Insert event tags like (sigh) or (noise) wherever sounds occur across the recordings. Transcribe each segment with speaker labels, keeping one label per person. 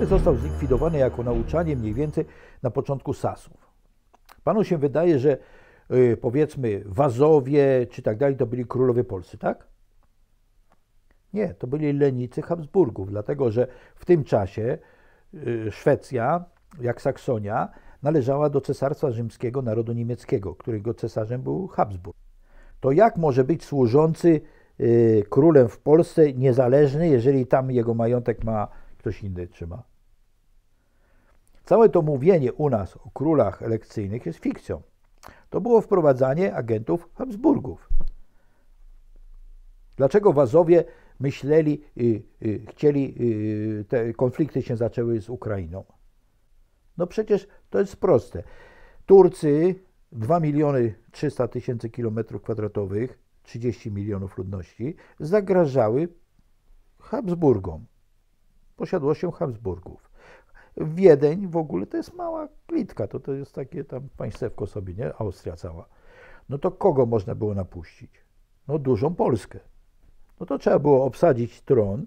Speaker 1: PRL został zlikwidowany jako nauczanie mniej więcej na początku Sasów. Panu się wydaje, że yy, powiedzmy Wazowie czy tak dalej to byli królowie polscy, tak? Nie, to byli lenicy Habsburgów, dlatego że w tym czasie yy, Szwecja, jak Saksonia, należała do Cesarstwa Rzymskiego Narodu Niemieckiego, którego cesarzem był Habsburg. To jak może być służący yy, królem w Polsce niezależny, jeżeli tam jego majątek ma ktoś inny trzyma. Całe to mówienie u nas o królach elekcyjnych jest fikcją. To było wprowadzanie agentów Habsburgów. Dlaczego Wazowie myśleli, y, y, chcieli, y, te konflikty się zaczęły z Ukrainą? No przecież to jest proste. Turcy 2 miliony 300 tysięcy kilometrów kwadratowych, 30 milionów ludności, zagrażały Habsburgom posiadłością Habsburgów. Wiedeń w ogóle to jest mała klitka, to, to jest takie tam państewko sobie, nie? Austria cała. No to kogo można było napuścić? No dużą Polskę. No to trzeba było obsadzić tron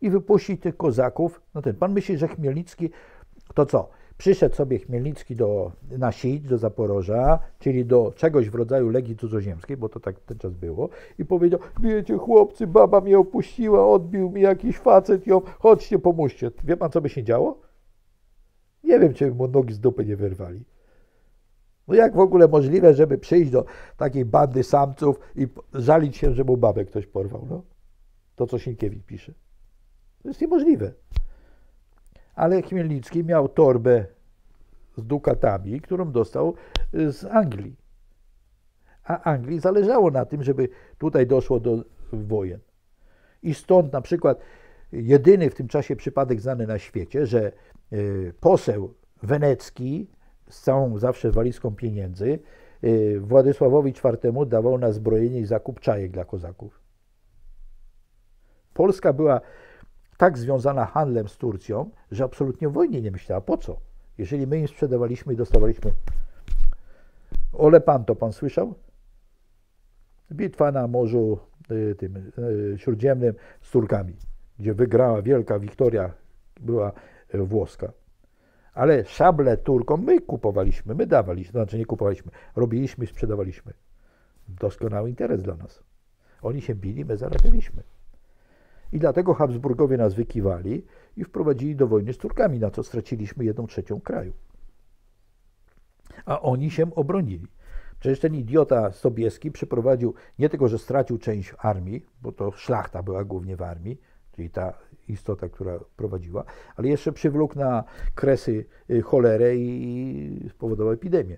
Speaker 1: i wypuścić tych kozaków. No ten, pan myśli, że Chmielnicki to co? Przyszedł sobie Chmielnicki do, na Sić, do Zaporoża, czyli do czegoś w rodzaju Legii Cudzoziemskiej, bo to tak ten czas było, i powiedział, wiecie chłopcy, baba mnie opuściła, odbił mi jakiś facet ją, chodźcie, pomóżcie. Wie pan, co by się działo? Nie wiem, czy mu nogi z dupy nie wyrwali. No jak w ogóle możliwe, żeby przyjść do takiej bandy samców i żalić się, że mu babę ktoś porwał, no? To, co Sienkiewicz pisze. To jest niemożliwe ale Chmielnicki miał torbę z dukatami, którą dostał y, z Anglii. A Anglii zależało na tym, żeby tutaj doszło do wojen. I stąd na przykład jedyny w tym czasie przypadek znany na świecie, że y, poseł wenecki z całą zawsze walizką pieniędzy y, Władysławowi IV dawał na zbrojenie i zakup czajek dla kozaków. Polska była tak związana handlem z Turcją, że absolutnie o wojnie nie myślała. Po co? Jeżeli my im sprzedawaliśmy i dostawaliśmy. Ole pan to pan słyszał? Bitwa na Morzu y, tym, y, Śródziemnym z Turkami, gdzie wygrała wielka Wiktoria, była y, włoska. Ale szable Turkom my kupowaliśmy, my dawaliśmy, znaczy nie kupowaliśmy, robiliśmy i sprzedawaliśmy. Doskonały interes dla nas. Oni się bili, my zarabialiśmy. I dlatego Habsburgowie nas wykiwali i wprowadzili do wojny z Turkami, na co straciliśmy jedną trzecią kraju. A oni się obronili. Przecież ten idiota Sobieski przeprowadził nie tylko, że stracił część armii, bo to szlachta była głównie w armii, czyli ta istota, która prowadziła, ale jeszcze przywlókł na kresy y, cholerę i spowodował epidemię.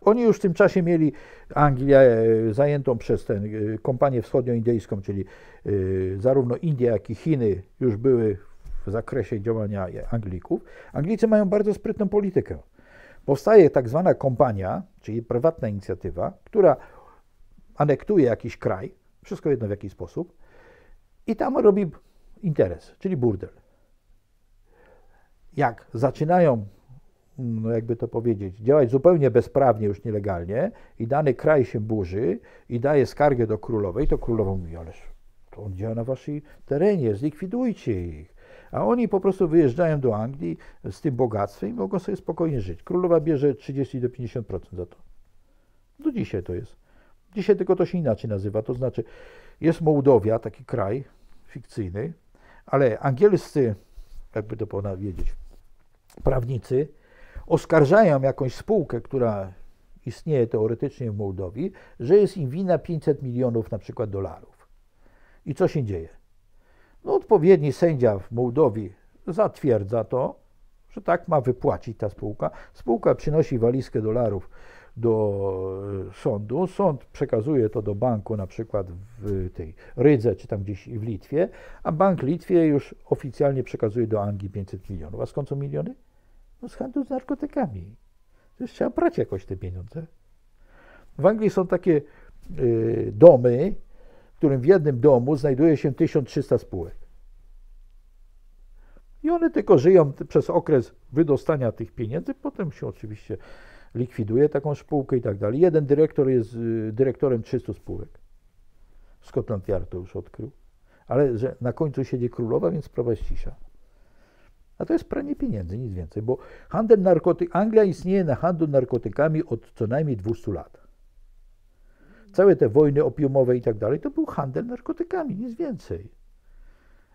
Speaker 1: Oni już w tym czasie mieli Anglię e, zajętą przez tę e, kompanię wschodnioindyjską, czyli e, zarówno Indie, jak i Chiny już były w zakresie działania Anglików. Anglicy mają bardzo sprytną politykę. Powstaje tak zwana kompania, czyli prywatna inicjatywa, która anektuje jakiś kraj, wszystko jedno w jaki sposób, i tam robi interes, czyli burdel. Jak zaczynają no jakby to powiedzieć, działać zupełnie bezprawnie, już nielegalnie i dany kraj się burzy i daje skargę do królowej, to królowa mówi, ależ to on działa na waszej terenie, zlikwidujcie ich. A oni po prostu wyjeżdżają do Anglii z tym bogactwem i mogą sobie spokojnie żyć. Królowa bierze 30 do 50% za to. Do dzisiaj to jest. Dzisiaj tylko to się inaczej nazywa. To znaczy, jest Mołdowia, taki kraj fikcyjny, ale angielscy, jakby to powiedzieć, prawnicy, oskarżają jakąś spółkę, która istnieje teoretycznie w Mołdowii, że jest im wina 500 milionów na przykład dolarów. I co się dzieje? No, odpowiedni sędzia w Mołdowii zatwierdza to, że tak ma wypłacić ta spółka. Spółka przynosi walizkę dolarów do e, sądu, sąd przekazuje to do banku na przykład w tej Rydze czy tam gdzieś w Litwie, a bank Litwie już oficjalnie przekazuje do Anglii 500 milionów. A skąd są miliony? No z handlu z narkotykami. Przecież trzeba brać jakoś te pieniądze. W Anglii są takie y, domy, w którym w jednym domu znajduje się 1300 spółek. I one tylko żyją przez okres wydostania tych pieniędzy, potem się oczywiście likwiduje taką spółkę i tak dalej. Jeden dyrektor jest y, dyrektorem 300 spółek. Scotland Yard to już odkrył. Ale że na końcu siedzi królowa, więc sprawa jest cisza. A to jest pranie pieniędzy, nic więcej, bo handel narkotyk, Anglia istnieje na handlu narkotykami od co najmniej 200 lat. Całe te wojny opiumowe i tak dalej, to był handel narkotykami, nic więcej.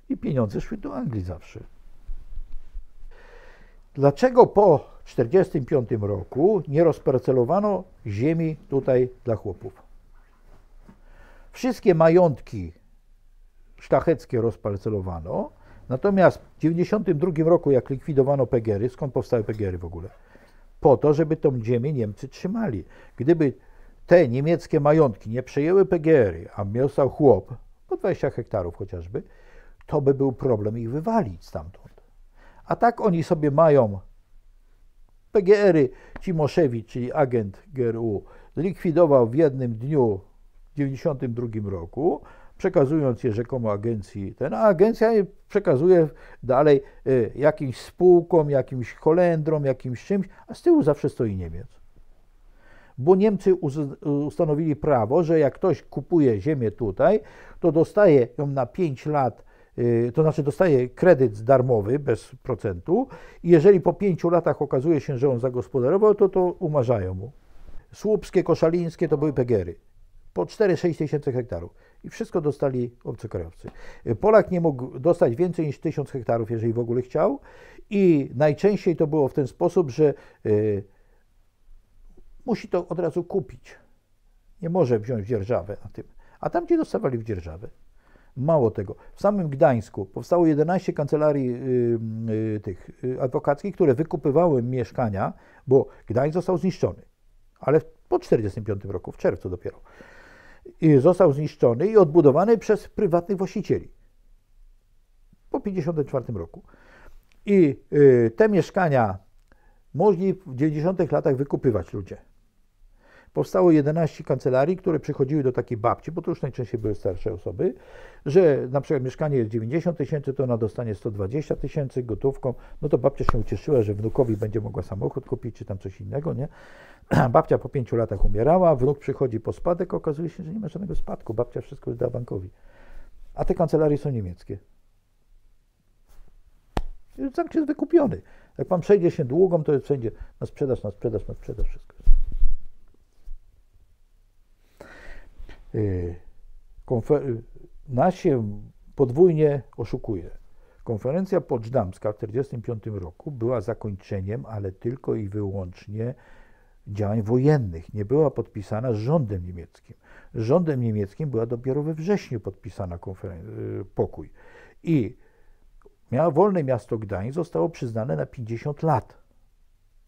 Speaker 1: I pieniądze szły do Anglii zawsze. Dlaczego po 1945 roku nie rozparcelowano ziemi tutaj dla chłopów? Wszystkie majątki sztacheckie rozparcelowano, Natomiast w 1992 roku, jak likwidowano Pegery, skąd powstały Pegery w ogóle? Po to, żeby tą ziemię Niemcy trzymali. Gdyby te niemieckie majątki nie przejęły Pegery, a miał chłop, po 20 hektarów chociażby, to by był problem ich wywalić stamtąd. A tak oni sobie mają PGR-y. Cimoszewicz, czyli agent GRU, zlikwidował w jednym dniu w 1992 roku, przekazując je rzekomo agencji. Ten, a agencja je przekazuje dalej y, jakimś spółkom, jakimś Holendrom, jakimś czymś, a z tyłu zawsze stoi Niemiec. Bo Niemcy ustanowili prawo, że jak ktoś kupuje ziemię tutaj, to dostaje ją na 5 lat y, to znaczy dostaje kredyt darmowy bez procentu i jeżeli po pięciu latach okazuje się, że on zagospodarował, to to umarzają mu. Słupskie, koszalińskie to były pegery. Po 4-6 tysięcy hektarów i wszystko dostali obcokrajowcy. Polak nie mógł dostać więcej niż 1000 hektarów, jeżeli w ogóle chciał i najczęściej to było w ten sposób, że y, musi to od razu kupić. Nie może wziąć w dzierżawę na tym. A tam, gdzie dostawali w dzierżawę, Mało tego, w samym Gdańsku powstało 11 kancelarii y, y, tych y, adwokackich, które wykupywały mieszkania, bo Gdańsk został zniszczony, ale po 1945 roku, w czerwcu dopiero został zniszczony i odbudowany przez prywatnych właścicieli po 1954 roku. I y, te mieszkania mogli w 90-tych latach wykupywać ludzie powstało 11 kancelarii, które przychodziły do takiej babci, bo to już najczęściej były starsze osoby, że na przykład mieszkanie jest 90 tysięcy, to ona dostanie 120 tysięcy gotówką, no to babcia się ucieszyła, że wnukowi będzie mogła samochód kupić, czy tam coś innego, nie? (clears throat) babcia po pięciu latach umierała, wnuk przychodzi po spadek, okazuje się, że nie ma żadnego spadku, babcia wszystko da bankowi. A te kancelarie są niemieckie. Zamk jest wykupiony. Jak pan przejdzie się długą, to wszędzie na sprzedaż, na sprzedaż, na sprzedaż wszystko. Y, konfer- y, nas się podwójnie oszukuje. Konferencja poczdamska w 1945 roku była zakończeniem, ale tylko i wyłącznie działań wojennych. Nie była podpisana z rządem niemieckim. Z rządem niemieckim była dopiero we wrześniu podpisana konferen- y, pokój. I miała wolne miasto Gdańsk zostało przyznane na 50 lat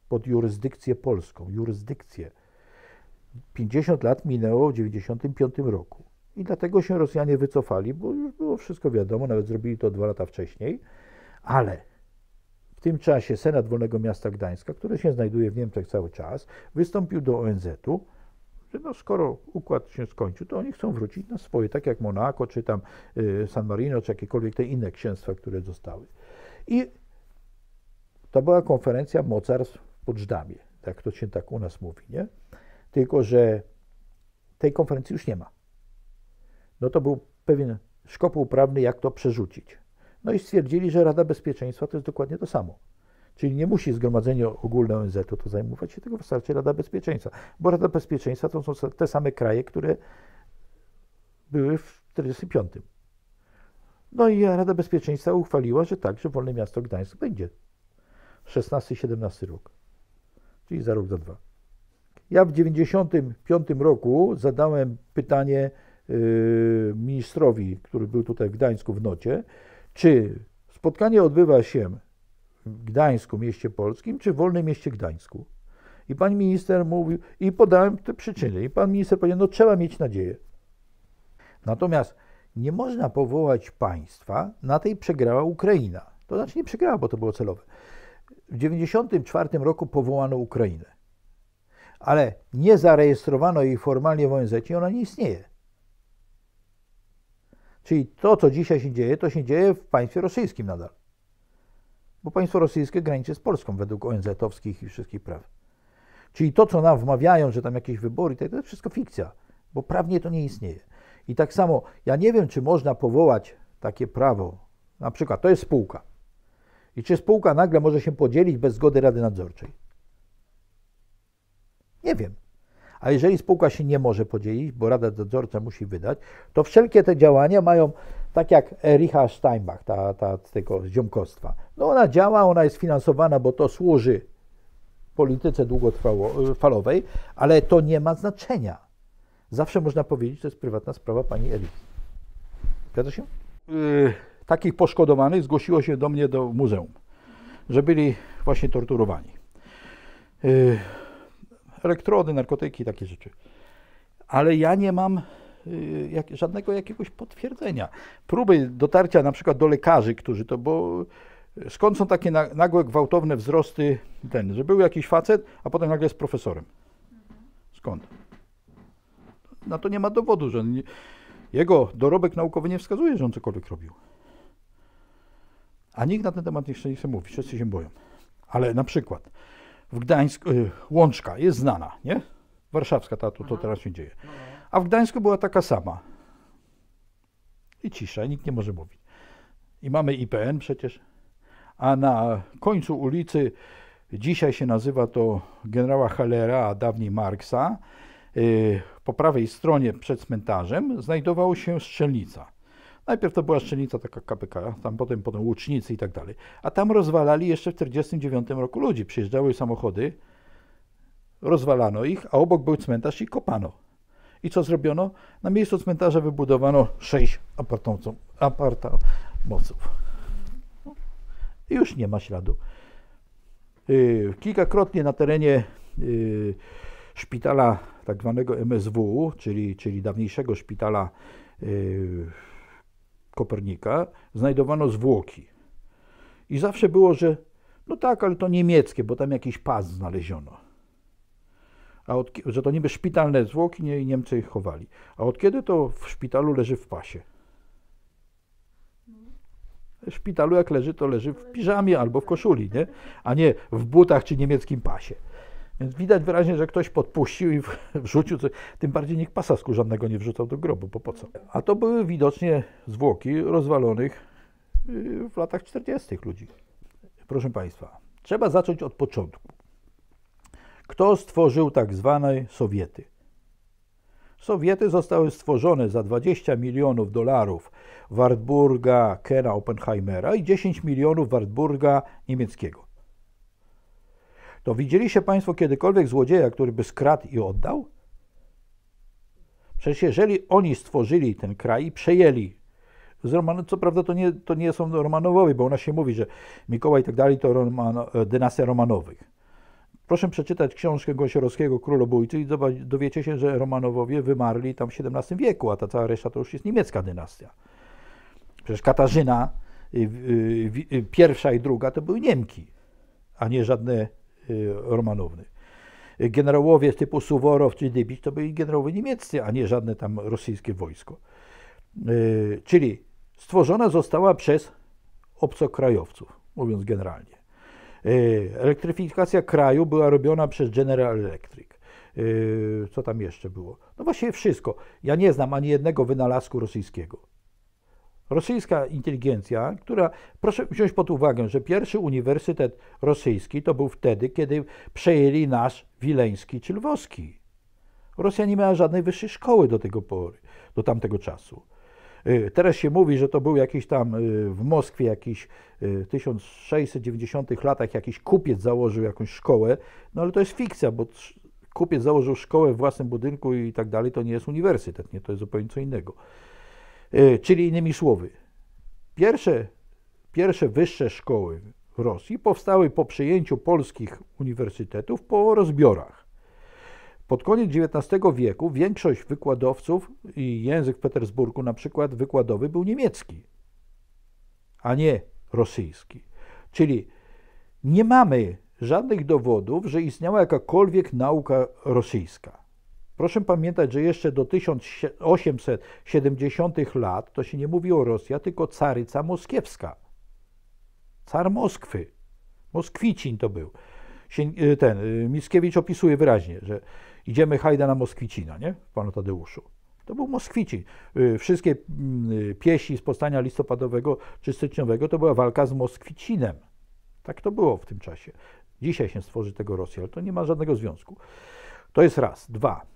Speaker 1: pod jurysdykcję polską, jurysdykcję 50 lat minęło w 1995 roku. I dlatego się Rosjanie wycofali, bo już było wszystko wiadomo, nawet zrobili to dwa lata wcześniej. Ale w tym czasie Senat Wolnego Miasta Gdańska, który się znajduje w Niemczech cały czas, wystąpił do ONZ-u, że no skoro układ się skończył, to oni chcą wrócić na swoje, tak jak Monako, czy tam y, San Marino, czy jakiekolwiek te inne księstwa, które zostały. I to była konferencja mocarstw w Żdamie, tak to się tak u nas mówi, nie? tylko że tej konferencji już nie ma. No to był pewien szkopuł prawny, jak to przerzucić. No i stwierdzili, że Rada Bezpieczeństwa to jest dokładnie to samo. Czyli nie musi Zgromadzenie Ogólne ONZ-u to zajmować się, tylko wystarczy Rada Bezpieczeństwa. Bo Rada Bezpieczeństwa to są te same kraje, które były w 1945. No i Rada Bezpieczeństwa uchwaliła, że także wolne miasto Gdańsk będzie. 16-17 rok. Czyli za rok, za dwa. Ja w 1995 roku zadałem pytanie y, ministrowi, który był tutaj w Gdańsku w Nocie, czy spotkanie odbywa się w Gdańsku, mieście polskim, czy w wolnym mieście Gdańsku. I pan minister mówił, i podałem te przyczyny. I pan minister powiedział, no trzeba mieć nadzieję. Natomiast nie można powołać państwa, na tej przegrała Ukraina. To znaczy nie przegrała, bo to było celowe. W 1994 roku powołano Ukrainę ale nie zarejestrowano jej formalnie w ONZ i ona nie istnieje. Czyli to, co dzisiaj się dzieje, to się dzieje w państwie rosyjskim nadal. Bo państwo rosyjskie graniczy z Polską według ONZ-owskich i wszystkich praw. Czyli to, co nam wmawiają, że tam jakieś wybory, tak to jest wszystko fikcja, bo prawnie to nie istnieje. I tak samo, ja nie wiem, czy można powołać takie prawo, na przykład to jest spółka. I czy spółka nagle może się podzielić bez zgody Rady Nadzorczej? Nie wiem. A jeżeli spółka się nie może podzielić, bo Rada Nadzorcza musi wydać, to wszelkie te działania mają, tak jak Ericha Steinbach, ta, ta, z tego ziomkostwa. No ona działa, ona jest finansowana, bo to służy polityce długofalowej, y, ale to nie ma znaczenia. Zawsze można powiedzieć, to jest prywatna sprawa pani Eliki. Zgadza się? Yy. Takich poszkodowanych zgłosiło się do mnie do muzeum, że byli właśnie torturowani. Yy elektrody, narkotyki, takie rzeczy. Ale ja nie mam y, jak, żadnego jakiegoś potwierdzenia. Próby dotarcia na przykład do lekarzy, którzy to, bo skąd są takie nagłe, gwałtowne wzrosty, ten, że był jakiś facet, a potem nagle jest profesorem. Skąd? Na no to nie ma dowodu, że nie, jego dorobek naukowy nie wskazuje, że on cokolwiek robił. A nikt na ten temat jeszcze nie chce mówić, wszyscy się boją. Ale na przykład w Gdańsku, y, Łączka jest znana, nie? Warszawska ta, to, to teraz się dzieje. No, no. A w Gdańsku była taka sama. I cisza, nikt nie może mówić. I mamy IPN przecież. A na końcu ulicy, dzisiaj się nazywa to generała Hallera, a dawniej Marksa, y, po prawej stronie przed cmentarzem znajdowało się strzelnica. Najpierw to była szczelnica taka KPK, tam potem potem łucznicy i tak dalej. A tam rozwalali jeszcze w 1949 roku ludzi. Przyjeżdżały samochody, rozwalano ich, a obok był cmentarz i kopano. I co zrobiono? Na miejscu cmentarza wybudowano sześć apartamentów, już nie ma śladu. Yy, kilkakrotnie na terenie yy, szpitala tak zwanego MSW, czyli, czyli dawniejszego szpitala yy, Kopernika znajdowano zwłoki. I zawsze było, że no tak, ale to niemieckie, bo tam jakiś pas znaleziono. A od, że to niby szpitalne zwłoki nie, i Niemcy ich chowali. A od kiedy to w szpitalu leży w pasie? W szpitalu jak leży, to leży w piżamie albo w koszuli, nie? a nie w butach czy niemieckim pasie. Więc widać wyraźnie, że ktoś podpuścił i (laughs) wrzucił, coś. tym bardziej nikt pasa skórzanego nie wrzucał do grobu, bo po co? A to były widocznie zwłoki rozwalonych y, w latach 40. ludzi. Proszę Państwa, trzeba zacząć od początku. Kto stworzył tak zwane Sowiety? Sowiety zostały stworzone za 20 milionów dolarów Wartburga Kena Oppenheimera i 10 milionów Wartburga niemieckiego. To widzieliście Państwo kiedykolwiek złodzieja, który by skradł i oddał? Przecież jeżeli oni stworzyli ten kraj i przejęli z co prawda to nie, to nie są Romanowowie, bo ona się mówi, że Mikołaj i tak dalej to Romano, e, dynastia Romanowych. Proszę przeczytać książkę Gąsiorowskiego Królobójcy i dowiecie się, że Romanowowie wymarli tam w XVII wieku, a ta cała reszta to już jest niemiecka dynastia. Przecież Katarzyna y, y, y, pierwsza i druga to były Niemki, a nie żadne Y, romanowny. Generałowie typu Suworow czy Dybić to byli generałowie niemieccy, a nie żadne tam rosyjskie wojsko. Y, czyli stworzona została przez obcokrajowców, mówiąc generalnie. Y, elektryfikacja kraju była robiona przez General Electric. Co tam jeszcze było? No właściwie wszystko. Ja nie znam ani jednego wynalazku rosyjskiego. Rosyjska inteligencja, która, proszę wziąć pod uwagę, że pierwszy uniwersytet rosyjski to był wtedy, kiedy przejęli nasz wileński czy lwowski. Rosja nie miała żadnej wyższej szkoły do tego pory, do tamtego czasu. Y, teraz się mówi, że to był jakiś tam y, w Moskwie, jakiś y, w 1690 latach jakiś kupiec założył jakąś szkołę, no ale to jest fikcja, bo kupiec założył szkołę w własnym budynku i tak dalej, to nie jest uniwersytet, nie, to jest zupełnie co innego. E, czyli innymi słowy, pierwsze, pierwsze wyższe szkoły w Rosji powstały po przyjęciu polskich uniwersytetów po rozbiorach. Pod koniec XIX wieku większość wykładowców i język w Petersburgu, na przykład wykładowy, był niemiecki, a nie rosyjski. Czyli nie mamy żadnych dowodów, że istniała jakakolwiek nauka rosyjska. Proszę pamiętać, że jeszcze do 1870 lat to się nie mówiło Rosja, tylko caryca moskiewska. Car Moskwy. Moskwicin to był. Y, ten y, Mickiewicz opisuje wyraźnie, że idziemy hajda na Moskwicina, nie? Panu Tadeuszu. To był Moskwicin. Y, wszystkie mm, piesi z powstania listopadowego czy styczniowego to była walka z Moskwicinem. Tak to było w tym czasie. Dzisiaj się stworzy tego Rosja, ale to nie ma żadnego związku. To jest raz. Dwa.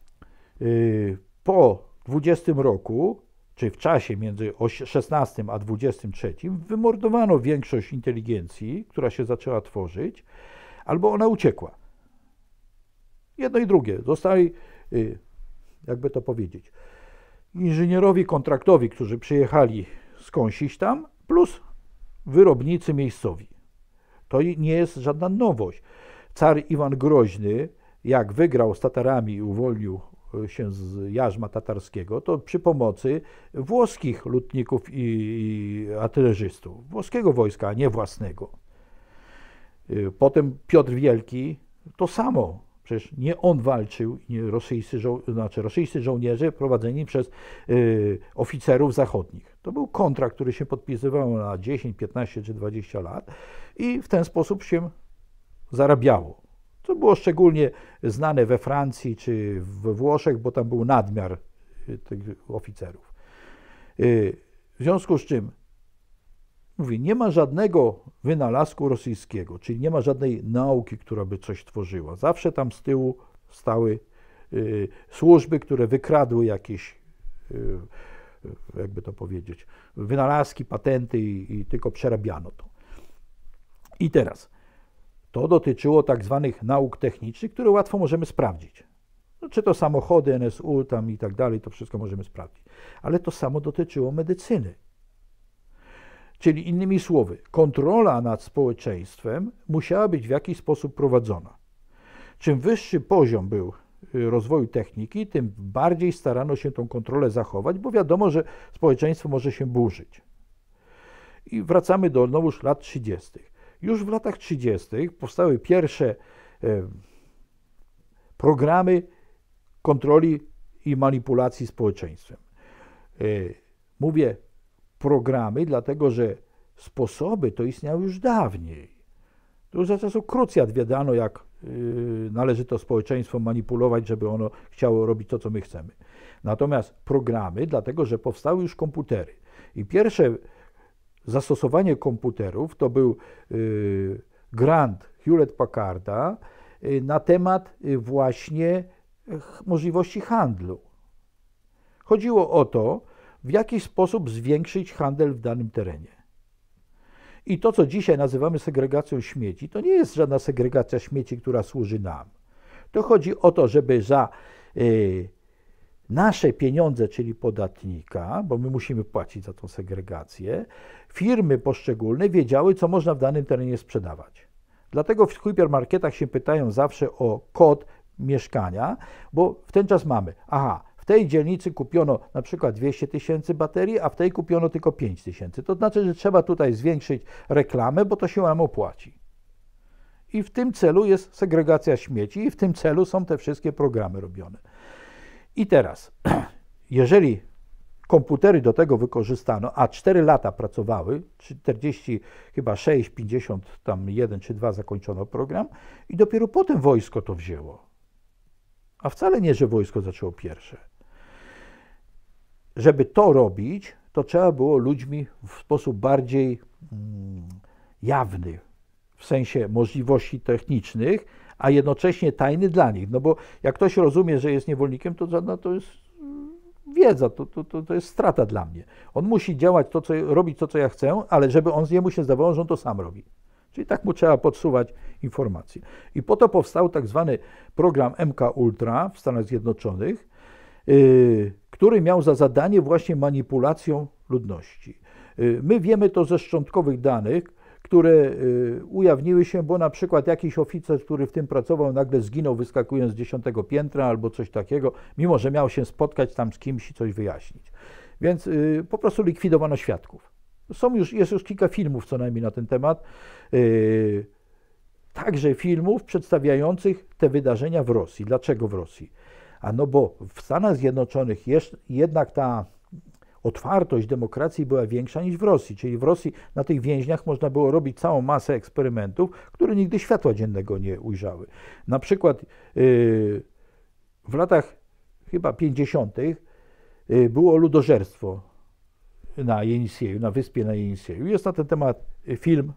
Speaker 1: Y, po 20 roku, czy w czasie między 16 a 23, wymordowano większość inteligencji, która się zaczęła tworzyć, albo ona uciekła. Jedno i drugie. Zostali, y, jakby to powiedzieć, inżynierowie kontraktowi, którzy przyjechali skąsić tam, plus wyrobnicy miejscowi. To nie jest żadna nowość. Car Iwan Groźny, jak wygrał z Tatarami i uwolnił Y, się z jarzma tatarskiego, to przy pomocy włoskich lutników i, i artylerzystów, włoskiego wojska, a nie własnego. Y, potem Piotr Wielki, to samo, Przecież nie on walczył, nie rosyjscy, żo znaczy rosyjscy żołnierze prowadzeni przez y, oficerów zachodnich. To był kontrakt, który się podpisywał na 10, 15 czy 20 lat i w ten sposób się zarabiało. To było szczególnie znane we Francji czy we Włoszech, bo tam był nadmiar y, tych oficerów. Y, w związku z czym mówi, nie ma żadnego wynalazku rosyjskiego, czyli nie ma żadnej nauki, która by coś tworzyła. Zawsze tam z tyłu stały y, służby, które wykradły jakieś, jakby to powiedzieć, wynalazki, patenty i, i tylko przerabiano to. I teraz to dotyczyło tak zwanych nauk technicznych, które łatwo możemy sprawdzić. No, czy to samochody, NSU tam i tak dalej, to wszystko możemy sprawdzić. Ale to samo dotyczyło medycyny. Czyli innymi słowy, kontrola nad społeczeństwem musiała być w jakiś sposób prowadzona. Czym wyższy poziom był y, rozwoju techniki, tym bardziej starano się tą kontrolę zachować, bo wiadomo, że społeczeństwo może się burzyć. I wracamy do nowych lat 30. Już w latach 30. powstały pierwsze e, programy kontroli i manipulacji społeczeństwem. E, mówię programy, dlatego że sposoby to istniały już dawniej. To już za czasów krucjat wiedziano, jak e, należy to społeczeństwo manipulować, żeby ono chciało robić to, co my chcemy. Natomiast programy, dlatego że powstały już komputery. I pierwsze zastosowanie komputerów to był y, grant Hewlett-Packarda y, na temat y, właśnie możliwości handlu. Chodziło o to, w jaki sposób zwiększyć handel w danym terenie. I to, co dzisiaj nazywamy segregacją śmieci, to nie jest żadna segregacja śmieci, która służy nam. To chodzi o to, żeby za nasze pieniądze, czyli podatnika, bo my musimy płacić za tą segregację, firmy poszczególne wiedziały, co można w danym terenie sprzedawać. Dlatego w hipermarketach się pytają zawsze o kod mieszkania, bo w ten czas mamy, aha, w tej dzielnicy kupiono na przykład 200 tysięcy baterii, a w tej kupiono tylko 5 tysięcy. To znaczy, że trzeba tutaj zwiększyć reklamę, bo to się nam opłaci. I w tym celu jest segregacja śmieci i w tym celu są te wszystkie programy robione. I teraz, (clears throat) jeżeli komputery do tego wykorzystano, a 4 lata pracowały, 40, chyba 6, 50, tam 1 czy 2 zakończono program i dopiero potem wojsko to wzięło. A wcale nie, że wojsko zaczęło pierwsze. Żeby to robić, to trzeba było ludźmi w sposób bardziej mm, jawny, w sensie możliwości technicznych, a jednocześnie tajny dla nich. No bo jak ktoś rozumie, że jest niewolnikiem, to żadna no to jest mm, wiedza, to, to, to, to jest strata dla mnie. On musi działać to, co, robić to, co ja chcę, ale żeby on z niemu się zdawało, że on to sam robi. Czyli tak mu trzeba podsuwać informacje. I po to powstał tak zwany program MK Ultra w Stanach Zjednoczonych, yy, który miał za zadanie właśnie manipulacją ludności. Y, my wiemy to ze szczątkowych danych, które y, ujawniły się, bo na przykład jakiś oficer, który w tym pracował, nagle zginął wyskakując z dziesiątego piętra albo coś takiego, mimo że miał się spotkać tam z kimś i coś wyjaśnić. Więc y, po prostu likwidowano świadków. Są już, jest już kilka filmów co najmniej na ten temat, y, także filmów przedstawiających te wydarzenia w Rosji. Dlaczego w Rosji? A no bo w Stanach Zjednoczonych jest, jednak ta otwartość demokracji była większa niż w Rosji. Czyli w Rosji na tych więźniach można było robić całą masę eksperymentów, które nigdy światła dziennego nie ujrzały. Na przykład yy, w latach chyba 50. Yy, było ludożerstwo na Jenisieju, na wyspie na Jenisieju. Jest na ten temat film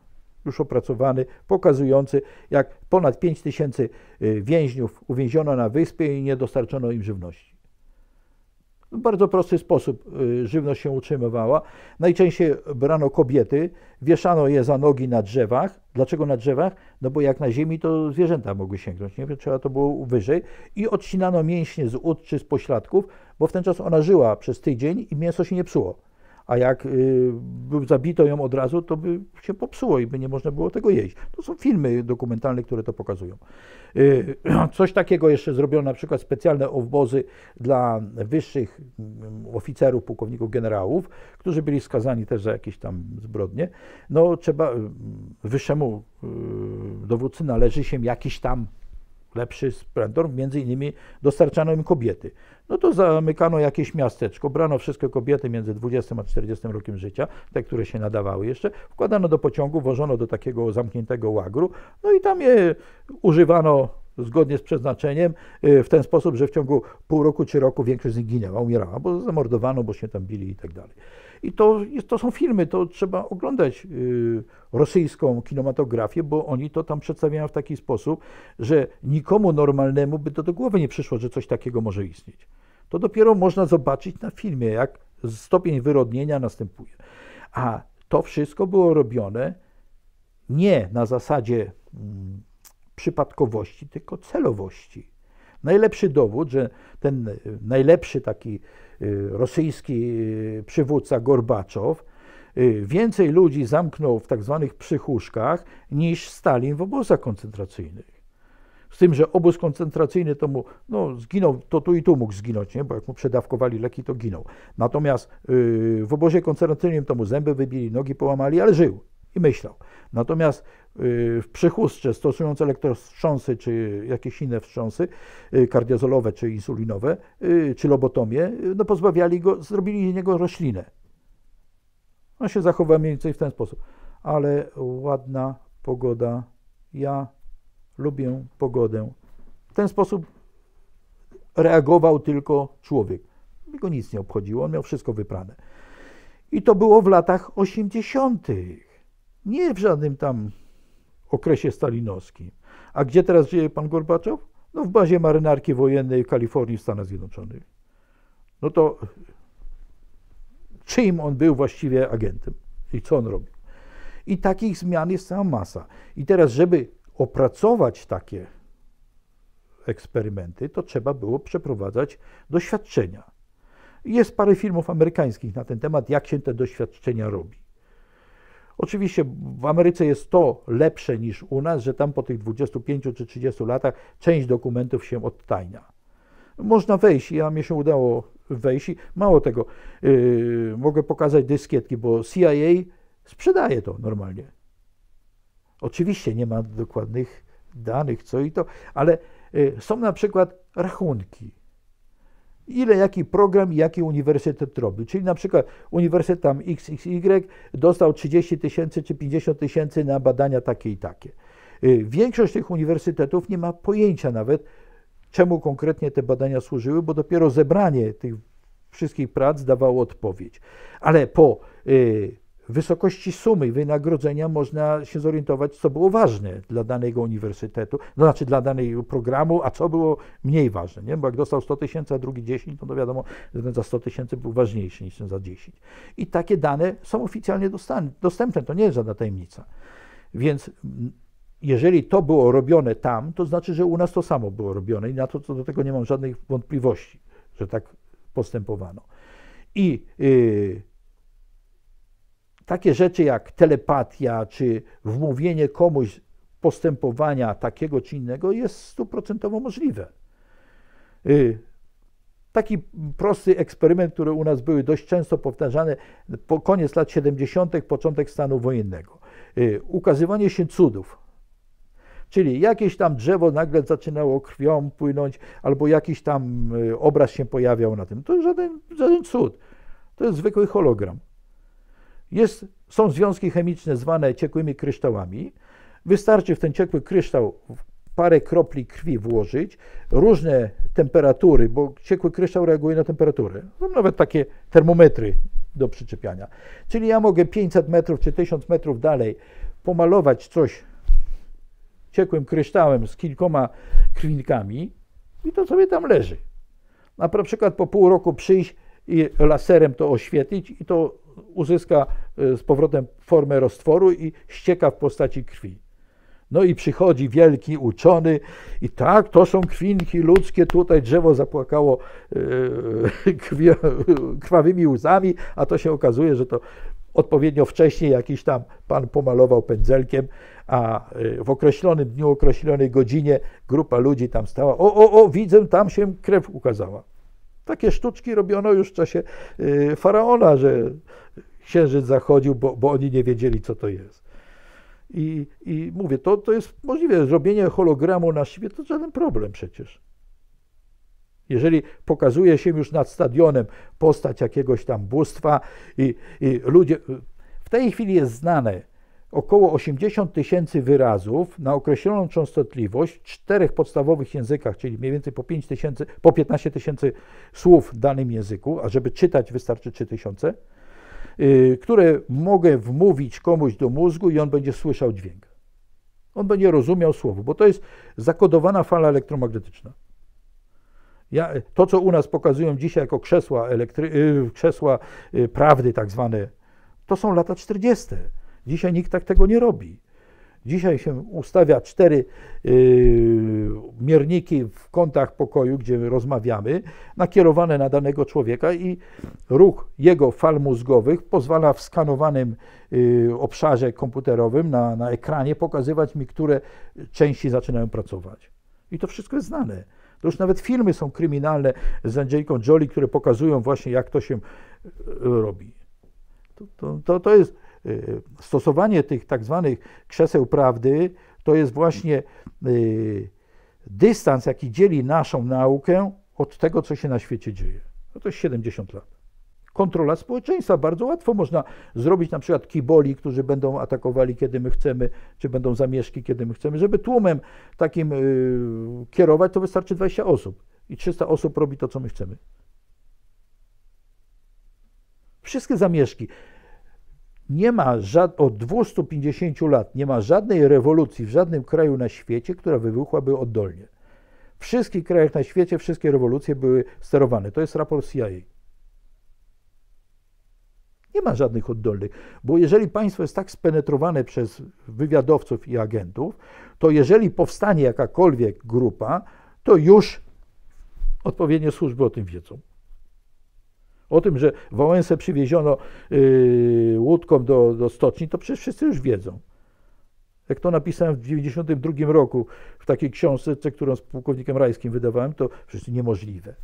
Speaker 1: już opracowany, pokazujący, jak ponad 5 tysięcy yy, więźniów uwięziono na wyspie i nie dostarczono im żywności. W bardzo prosty sposób y, żywność się utrzymywała. Najczęściej brano kobiety, wieszano je za nogi na drzewach. Dlaczego na drzewach? No bo jak na ziemi, to zwierzęta mogły sięgnąć, nie? trzeba to było wyżej. I odcinano mięśnie z ud czy z pośladków, bo w ten czas ona żyła przez tydzień i mięso się nie psuło a jak y, by zabito ją od razu, to by się popsuło i by nie można było tego jeść. To są filmy dokumentalne, które to pokazują. Y, (clears throat) coś takiego jeszcze zrobiono na przykład specjalne obozy dla wyższych mm, oficerów, pułkowników, generałów, którzy byli skazani też za jakieś tam zbrodnie. No trzeba, y, wyższemu dowódcy należy się jakiś tam lepszy splendor, między innymi dostarczano im kobiety no to zamykano jakieś miasteczko, brano wszystkie kobiety między 20 a 40 rokiem życia, te, które się nadawały jeszcze, wkładano do pociągu, wożono do takiego zamkniętego łagru, no i tam je używano zgodnie z przeznaczeniem, e, w ten sposób, że w ciągu pół roku czy roku większość z nich ginęła, umierała, bo zamordowano, bo się tam bili i tak dalej. I to, jest, to są filmy, to trzeba oglądać y, rosyjską kinematografię, bo oni to tam przedstawiają w taki sposób, że nikomu normalnemu by to do głowy nie przyszło, że coś takiego może istnieć. To dopiero można zobaczyć na filmie, jak stopień wyrodnienia następuje. A to wszystko było robione nie na zasadzie mm, przypadkowości, tylko celowości. Najlepszy dowód, że ten y, najlepszy taki y, rosyjski y, przywódca Gorbaczow więcej ludzi zamknął w tak zwanych przychuszkach niż Stalin w obozach koncentracyjnych. Z tym, że obóz koncentracyjny to mu, no zginął, to tu i tu mógł zginąć, nie? bo jak mu przedawkowali leki, to ginął. Natomiast w obozie koncentracyjnym to mu zęby wybili, nogi połamali, ale żył i myślał. Natomiast y, w przychustce stosując elektrostrząsy czy jakieś inne wstrząsy y, kardiozolowe czy insulinowe, y, czy lobotomię, no pozbawiali go, zrobili z niego roślinę. On się zachował mniej więcej w ten sposób. Ale ładna pogoda, ja lubię pogodę. W ten sposób reagował tylko człowiek. Jego nic nie obchodziło, on miał wszystko wyprane. I to było w latach 80. Nie w żadnym tam okresie stalinowskim. A gdzie teraz żyje pan Gorbaczow? No w bazie marynarki wojennej w Kalifornii w Stanach Zjednoczonych. No to czyim on był właściwie agentem i co on robił? I takich zmian jest cała masa. I teraz, żeby opracować takie eksperymenty, to trzeba było przeprowadzać doświadczenia. Jest parę filmów amerykańskich na ten temat, jak się te doświadczenia robi. Oczywiście w Ameryce jest to lepsze niż u nas, że tam po tych 25 czy 30 latach część dokumentów się odtajnia. Można wejść, ja mnie się udało wejść. Mało tego, yy, mogę pokazać dyskietki, bo CIA sprzedaje to normalnie. Oczywiście nie ma dokładnych danych, co i to, ale yy, są na przykład rachunki ile jaki program i jaki uniwersytet robi. Czyli na przykład uniwersytet tam XXY dostał 30 tysięcy czy 50 tysięcy na badania takie i takie. Y, większość tych uniwersytetów nie ma pojęcia nawet, czemu konkretnie te badania służyły, bo dopiero zebranie tych wszystkich prac dawało odpowiedź. Ale po y, w wysokości sumy wynagrodzenia można się zorientować, co było ważne dla danego uniwersytetu, to no znaczy dla danego programu, a co było mniej ważne. Nie? Bo jak dostał 100 tysięcy, a drugi 10, no to wiadomo, że ten za 100 tysięcy był ważniejszy niż ten za 10. I takie dane są oficjalnie dostępne, to nie jest żadna tajemnica. Więc jeżeli to było robione tam, to znaczy, że u nas to samo było robione i na to, co do tego nie mam żadnych wątpliwości, że tak postępowano. I yy, takie rzeczy jak telepatia czy wmówienie komuś postępowania takiego czy innego jest stuprocentowo możliwe. Y, taki prosty eksperyment, który u nas były dość często powtarzane po koniec lat 70., początek stanu wojennego. Y, ukazywanie się cudów. Czyli jakieś tam drzewo nagle zaczynało krwią płynąć, albo jakiś tam y, obraz się pojawiał na tym. To żaden, żaden cud. To jest zwykły hologram. Jest, są związki chemiczne zwane ciekłymi kryształami. Wystarczy w ten ciekły kryształ parę kropli krwi włożyć, różne temperatury, bo ciekły kryształ reaguje na temperaturę. Mam no, nawet takie termometry do przyczepiania. Czyli ja mogę 500 metrów czy 1000 metrów dalej pomalować coś ciekłym kryształem z kilkoma krwinkami i to sobie tam leży. A na przykład po pół roku przyjść i laserem to oświetlić i to uzyska e, z powrotem formę roztworu i ścieka w postaci krwi. No i przychodzi wielki uczony i tak, to są krwinki ludzkie, tutaj drzewo zapłakało yy, (laughs) krwawymi łzami, a to się okazuje, że to odpowiednio wcześniej jakiś tam pan pomalował pędzelkiem, a e, w określonym dniu, określonej godzinie grupa ludzi tam stała, o, o, o, widzę, tam się krew ukazała. Takie sztuczki robiono już w czasie y, faraona, że księżyc zachodził, bo, bo oni nie wiedzieli, co to jest. I, i mówię, to, to jest możliwe, zrobienie hologramu na siebie to żaden problem przecież. Jeżeli pokazuje się już nad stadionem postać jakiegoś tam bóstwa i, i ludzie, w tej chwili jest znane, około 80 tysięcy wyrazów na określoną częstotliwość w czterech podstawowych językach, czyli mniej więcej po, 5 tysięcy, po 15 tysięcy słów w danym języku, a żeby czytać wystarczy 3 tysiące, yy, które mogę wmówić komuś do mózgu i on będzie słyszał dźwięk. On będzie rozumiał słowo, bo to jest zakodowana fala elektromagnetyczna. Ja, to, co u nas pokazują dzisiaj jako krzesła, elektry, y, krzesła y, prawdy, tak zwane, to są lata 40. Dzisiaj nikt tak tego nie robi. Dzisiaj się ustawia cztery yy, mierniki w kątach pokoju, gdzie rozmawiamy, nakierowane na danego człowieka i ruch jego fal mózgowych pozwala w skanowanym yy, obszarze komputerowym na, na ekranie pokazywać mi, które części zaczynają pracować. I to wszystko jest znane. To już nawet filmy są kryminalne z Angeliką Jolie, które pokazują właśnie, jak to się yy, robi. To, to, to, to jest Y, stosowanie tych tak zwanych krzeseł prawdy to jest właśnie y, dystans, jaki dzieli naszą naukę od tego, co się na świecie dzieje. No to jest 70 lat. Kontrola społeczeństwa. Bardzo łatwo można zrobić na przykład kiboli, którzy będą atakowali, kiedy my chcemy, czy będą zamieszki, kiedy my chcemy. Żeby tłumem takim y, kierować, to wystarczy 20 osób. I 300 osób robi to, co my chcemy. Wszystkie zamieszki nie ma żad, od 250 lat nie ma żadnej rewolucji w żadnym kraju na świecie, która wybuchłaby oddolnie. W wszystkich krajach na świecie wszystkie rewolucje były sterowane. To jest raport CIA. Nie ma żadnych oddolnych, bo jeżeli państwo jest tak spenetrowane przez wywiadowców i agentów, to jeżeli powstanie jakakolwiek grupa, to już odpowiednie służby o tym wiedzą. O tym, że Wałęsę przywieziono yy, łódką do, do stoczni, to przecież wszyscy już wiedzą. Jak to napisałem w 1992 roku w takiej książce, którą z pułkownikiem Rajskim wydawałem, to przecież niemożliwe.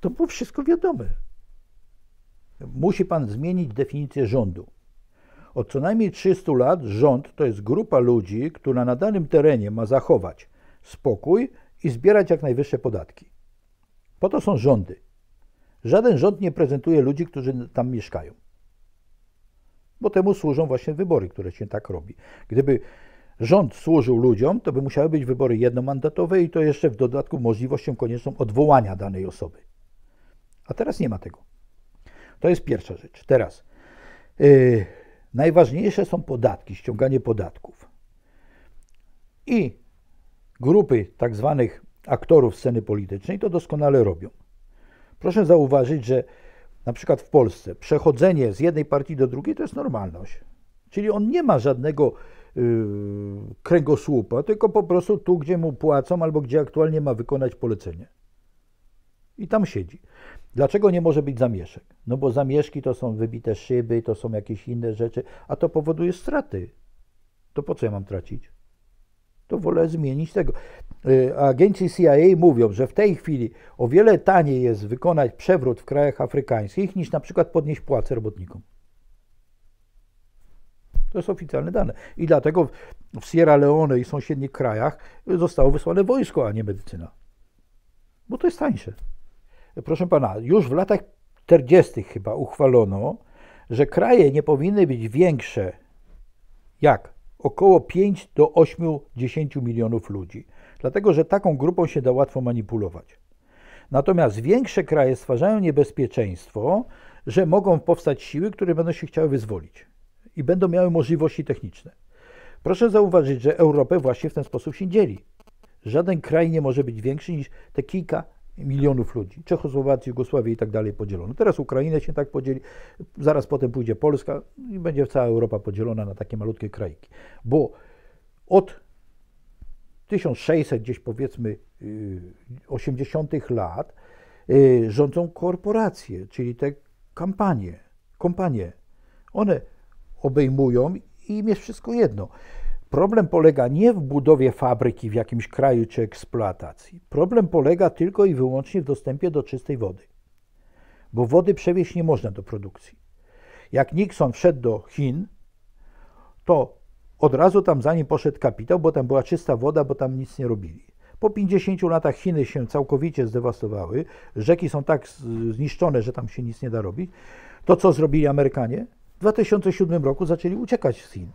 Speaker 1: To było wszystko wiadome. Musi pan zmienić definicję rządu. Od co najmniej 300 lat rząd to jest grupa ludzi, która na danym terenie ma zachować spokój i zbierać jak najwyższe podatki. Po to są rządy. Żaden rząd nie prezentuje ludzi, którzy tam mieszkają. Bo temu służą właśnie wybory, które się tak robi. Gdyby rząd służył ludziom, to by musiały być wybory jednomandatowe i to jeszcze w dodatku możliwością konieczną odwołania danej osoby. A teraz nie ma tego. To jest pierwsza rzecz. Teraz yy, najważniejsze są podatki, ściąganie podatków. I grupy tak zwanych aktorów sceny politycznej to doskonale robią. Proszę zauważyć, że na przykład w Polsce przechodzenie z jednej partii do drugiej to jest normalność. Czyli on nie ma żadnego yy, kręgosłupa, tylko po prostu tu, gdzie mu płacą albo gdzie aktualnie ma wykonać polecenie. I tam siedzi. Dlaczego nie może być zamieszek? No bo zamieszki to są wybite szyby, to są jakieś inne rzeczy, a to powoduje straty. To po co ja mam tracić? to wolę zmienić tego. Y, Agencje CIA mówią, że w tej chwili o wiele taniej jest wykonać przewrót w krajach afrykańskich niż na przykład podnieść płace robotnikom. To jest oficjalne dane. I dlatego w Sierra Leone i sąsiednich krajach zostało wysłane wojsko, a nie medycyna. Bo to jest tańsze. Proszę pana, już w latach 40. chyba uchwalono, że kraje nie powinny być większe jak około 5 do 8-10 milionów ludzi, dlatego że taką grupą się da łatwo manipulować. Natomiast większe kraje stwarzają niebezpieczeństwo, że mogą powstać siły, które będą się chciały wyzwolić i będą miały możliwości techniczne. Proszę zauważyć, że Europę właśnie w ten sposób się dzieli. Żaden kraj nie może być większy niż te kilka milionów ludzi. Czechosłowacji, Jugosławii i tak dalej podzielono. Teraz Ukrainę się tak podzieli, zaraz potem pójdzie Polska i będzie cała Europa podzielona na takie malutkie krajki. Bo od 1600 gdzieś powiedzmy 80 y, lat y, rządzą korporacje, czyli te kampanie, kompanie. One obejmują i im jest wszystko jedno. Problem polega nie w budowie fabryki w jakimś kraju czy eksploatacji. Problem polega tylko i wyłącznie w dostępie do czystej wody, bo wody przewieźć nie można do produkcji. Jak Nixon wszedł do Chin, to od razu tam zanim poszedł kapitał, bo tam była czysta woda, bo tam nic nie robili. Po 50 latach Chiny się całkowicie zdewastowały, rzeki są tak zniszczone, że tam się nic nie da robić. To co zrobili Amerykanie? W 2007 roku zaczęli uciekać z Chin.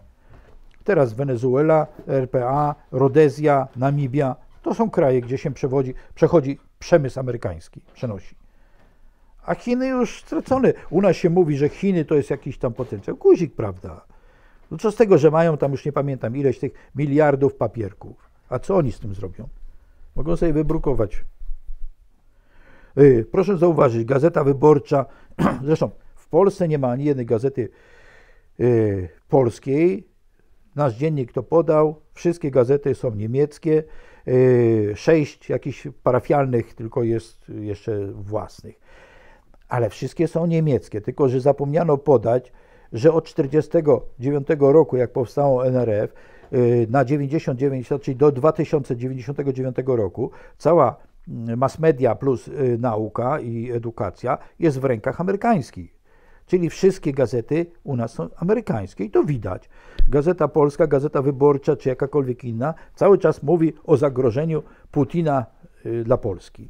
Speaker 1: Teraz Wenezuela, RPA, Rodezja, Namibia to są kraje, gdzie się przewodzi, przechodzi przemysł amerykański, przenosi. A Chiny już stracone. U nas się mówi, że Chiny to jest jakiś tam potencjał. Guzik, prawda? No co z tego, że mają tam już nie pamiętam ileś tych miliardów papierków. A co oni z tym zrobią? Mogą sobie wybrukować. Yy, proszę zauważyć, Gazeta Wyborcza, (clears throat) zresztą w Polsce nie ma ani jednej gazety yy, polskiej, Nasz dziennik to podał, wszystkie gazety są niemieckie, yy, sześć jakichś parafialnych tylko jest jeszcze własnych. Ale wszystkie są niemieckie, tylko że zapomniano podać, że od 1949 roku, jak powstało NRF, yy, na 99, czyli znaczy do 2099 roku, cała mm, mass media plus yy, nauka i edukacja jest w rękach amerykańskich. Czyli wszystkie gazety u nas są amerykańskie i to widać. Gazeta Polska, Gazeta Wyborcza czy jakakolwiek inna cały czas mówi o zagrożeniu Putina y, dla Polski.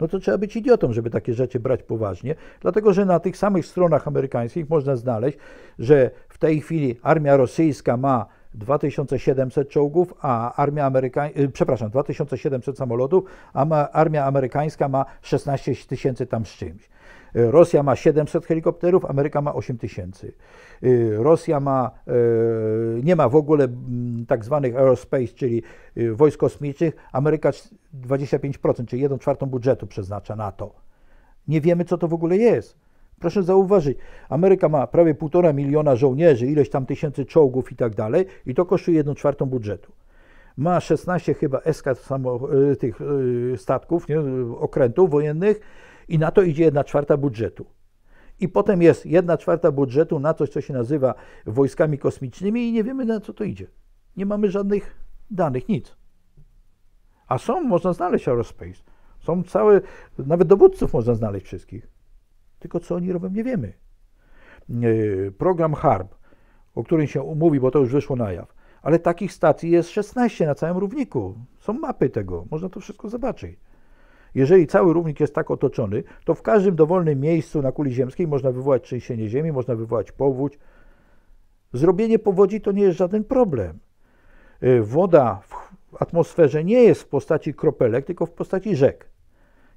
Speaker 1: No to trzeba być idiotą, żeby takie rzeczy brać poważnie, dlatego że na tych samych stronach amerykańskich można znaleźć, że w tej chwili armia rosyjska ma 2700 czołgów, a armia amerykańska, y, przepraszam, 2700 samolotów, a ma, armia amerykańska ma 16 tysięcy tam z czymś. Rosja ma 700 helikopterów, Ameryka ma 8 tysięcy. Y, Rosja ma, y, nie ma w ogóle mm, tak zwanych aerospace, czyli y, wojsk kosmicznych. Ameryka 25%, czyli 1 czwartą budżetu przeznacza na to. Nie wiemy, co to w ogóle jest. Proszę zauważyć, Ameryka ma prawie 1,5 miliona żołnierzy, ileś tam tysięcy czołgów i tak dalej, i to kosztuje 1 czwartą budżetu ma 16 chyba eskad tych statków, nie, okrętów wojennych, i na to idzie jedna czwarta budżetu. I potem jest jedna czwarta budżetu na coś, co się nazywa wojskami kosmicznymi, i nie wiemy na co to idzie. Nie mamy żadnych danych, nic. A są, można znaleźć aerospace. Są całe, nawet dowódców można znaleźć wszystkich. Tylko co oni robią, nie wiemy. E, program HARP, o którym się mówi, bo to już wyszło na jaw, ale takich stacji jest 16 na całym równiku. Są mapy tego, można to wszystko zobaczyć. Jeżeli cały równik jest tak otoczony, to w każdym dowolnym miejscu na kuli ziemskiej można wywołać trzęsienie ziemi, można wywołać powódź. Zrobienie powodzi to nie jest żaden problem. Y, woda w atmosferze nie jest w postaci kropelek, tylko w postaci rzek.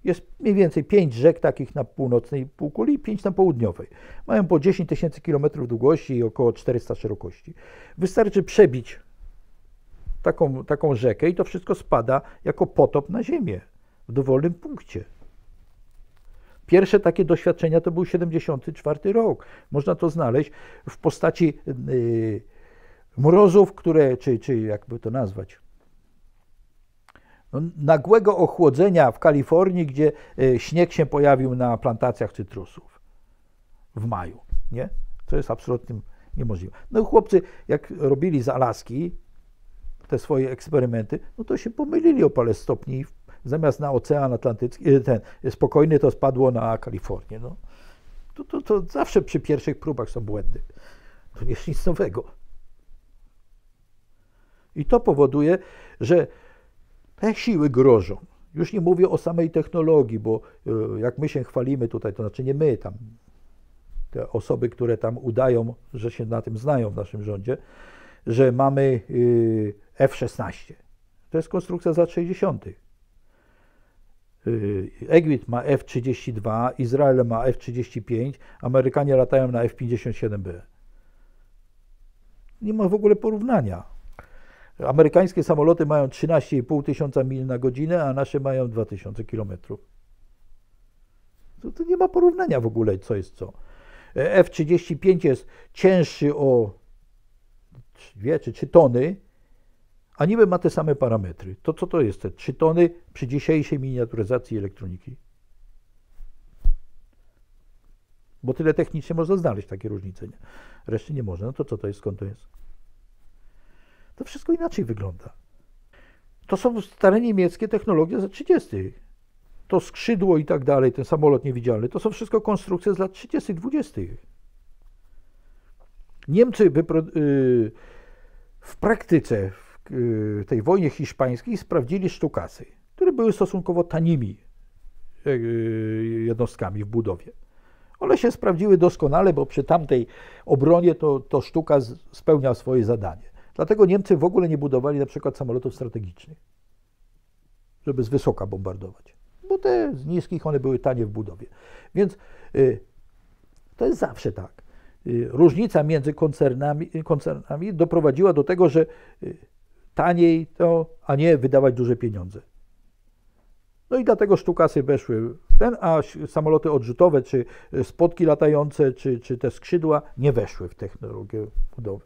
Speaker 1: Jest mniej więcej pięć rzek takich na północnej półkuli i pięć na południowej. Mają po 10 tysięcy kilometrów długości i około 400 szerokości. Wystarczy przebić taką, taką rzekę i to wszystko spada jako potop na ziemię w dowolnym punkcie. Pierwsze takie doświadczenia to był 74 rok. Można to znaleźć w postaci yy, mrozów, które, czy, czy jakby to nazwać, no, nagłego ochłodzenia w Kalifornii, gdzie yy, śnieg się pojawił na plantacjach cytrusów w maju, nie? To jest absolutnie niemożliwe. No chłopcy, jak robili z Alaski te swoje eksperymenty, no to się pomylili o parę stopni zamiast na Ocean Atlantycki, y, ten spokojny, to spadło na Kalifornię. No. To, to, to zawsze przy pierwszych próbach są błędy. To nie jest nic nowego. I to powoduje, że te siły grożą. Już nie mówię o samej technologii, bo y, jak my się chwalimy tutaj, to znaczy nie my tam, te osoby, które tam udają, że się na tym znają w naszym rządzie, że mamy y, F-16. To jest konstrukcja z lat 60. Y, Egwit ma F-32, Izrael ma F-35, Amerykanie latają na F-57B. Nie ma w ogóle porównania. Amerykańskie samoloty mają 13,5 tysiąca mil na godzinę, a nasze mają 2000 km. To, to nie ma porównania w ogóle, co jest co. E, F-35 jest cięższy o 2 czy 3 tony, a niby ma te same parametry. To co to jest te 3 tony przy dzisiejszej miniaturyzacji elektroniki? Bo tyle technicznie można znaleźć takie różnice. Nie? Reszty nie można. No to co to jest, skąd to jest? To wszystko inaczej wygląda. To są stare niemieckie technologie z lat 30. To skrzydło i tak dalej, ten samolot niewidzialny, to są wszystko konstrukcje z lat 30., 20. Niemcy y, w praktyce, Y, tej wojnie hiszpańskiej sprawdzili sztukasy, które były stosunkowo tanimi y, jednostkami w budowie. One się sprawdziły doskonale, bo przy tamtej obronie to, to sztuka spełniał swoje zadanie. Dlatego Niemcy w ogóle nie budowali na przykład samolotów strategicznych, żeby z wysoka bombardować, bo te z niskich one były tanie w budowie. Więc y, to jest zawsze tak. Y, różnica między koncernami, koncernami doprowadziła do tego, że y, taniej to, a nie wydawać duże pieniądze. No i dlatego sztukasy weszły w ten, a samoloty odrzutowe, czy e, spotki latające, czy, czy te skrzydła nie weszły w technologię budowy.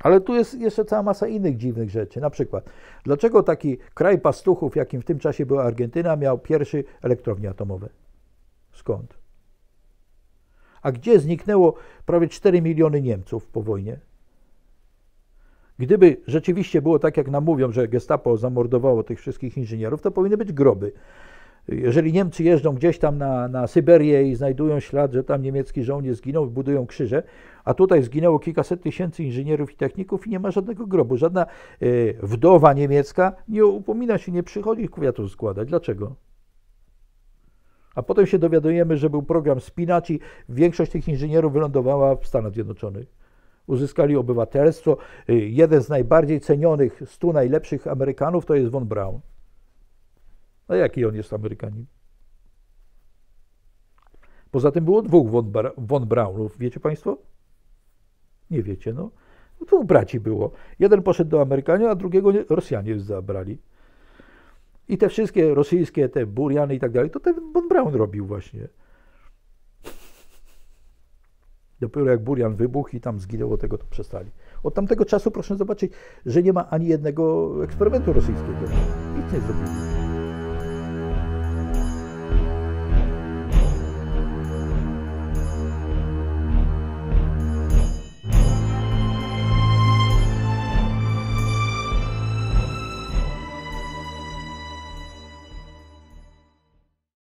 Speaker 1: Ale tu jest jeszcze cała masa innych dziwnych rzeczy. Na przykład, dlaczego taki kraj pastuchów, jakim w tym czasie była Argentyna, miał pierwszy elektrownie atomowe? Skąd? A gdzie zniknęło prawie 4 miliony Niemców po wojnie? Gdyby rzeczywiście było tak, jak nam mówią, że Gestapo zamordowało tych wszystkich inżynierów, to powinny być groby. Jeżeli Niemcy jeżdżą gdzieś tam na, na Syberię i znajdują ślad, że tam niemiecki żołnierz zginął, budują krzyże, a tutaj zginęło kilkaset tysięcy inżynierów i techników i nie ma żadnego grobu. Żadna y, wdowa niemiecka nie upomina się, nie przychodzi kwiatów składać. Dlaczego? A potem się dowiadujemy, że był program spinaci. Większość tych inżynierów wylądowała w Stanach Zjednoczonych uzyskali obywatelstwo. Y, jeden z najbardziej cenionych, stu najlepszych Amerykanów to jest von Braun. A jaki on jest Amerykanin? Poza tym było dwóch von, Bra von Braunów. Wiecie Państwo? Nie wiecie, no. Dwóch braci było. Jeden poszedł do Amerykania, a drugiego Rosjanie zabrali. I te wszystkie rosyjskie, te buriany i tak dalej, to ten von Braun robił właśnie. Dopiero jak burian wybuchł i tam zginęło tego, to przestali. Od tamtego czasu proszę zobaczyć, że nie ma ani jednego eksperymentu rosyjskiego. Nic nie zrobiliśmy.